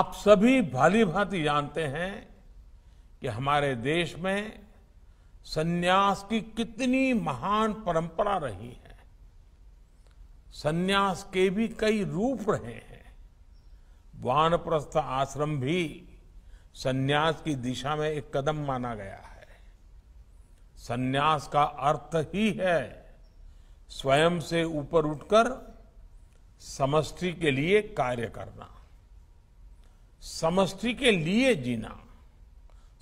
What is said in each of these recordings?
आप सभी भली भांति जानते हैं कि हमारे देश में सन्यास की कितनी महान परंपरा रही है सन्यास के भी कई रूप रहे हैं वानप्रस्थ आश्रम भी सन्यास की दिशा में एक कदम माना गया है सन्यास का अर्थ ही है स्वयं से ऊपर उठकर समष्टि के लिए कार्य करना समष्टि के लिए जीना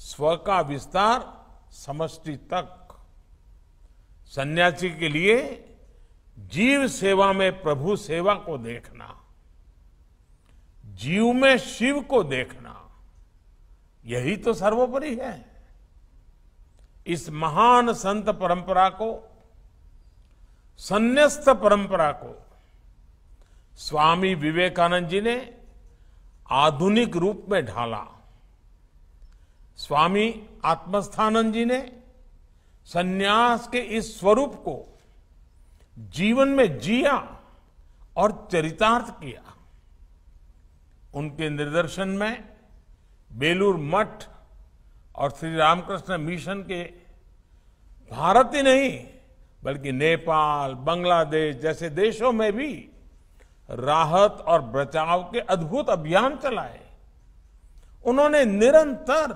स्व का विस्तार समष्टि तक सन्यासी के लिए जीव सेवा में प्रभु सेवा को देखना जीव में शिव को देखना यही तो सर्वोपरि है इस महान संत परंपरा को सं्यस्त परंपरा को स्वामी विवेकानंद जी ने आधुनिक रूप में ढाला स्वामी आत्मस्थानंद जी ने सन्यास के इस स्वरूप को जीवन में जिया और चरितार्थ किया उनके निर्देशन में बेलूर मठ और श्री रामकृष्ण मिशन के भारत ही नहीं बल्कि नेपाल बांग्लादेश जैसे देशों में भी राहत और बचाव के अद्भुत अभियान चलाए उन्होंने निरंतर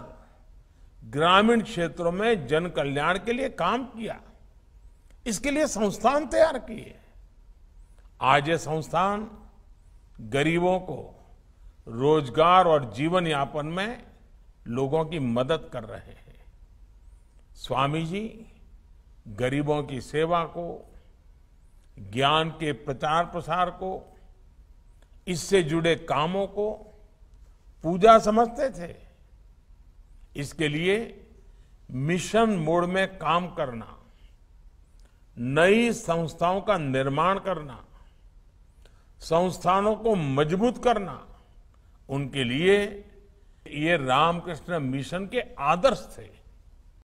ग्रामीण क्षेत्रों में जन कल्याण के लिए काम किया इसके लिए संस्थान तैयार किए आज ये संस्थान गरीबों को रोजगार और जीवन यापन में लोगों की मदद कर रहे हैं स्वामी जी गरीबों की सेवा को ज्ञान के प्रचार प्रसार को इससे जुड़े कामों को पूजा समझते थे इसके लिए मिशन मोड में काम करना नई संस्थाओं का निर्माण करना संस्थानों को मजबूत करना उनके लिए ये रामकृष्ण मिशन के आदर्श थे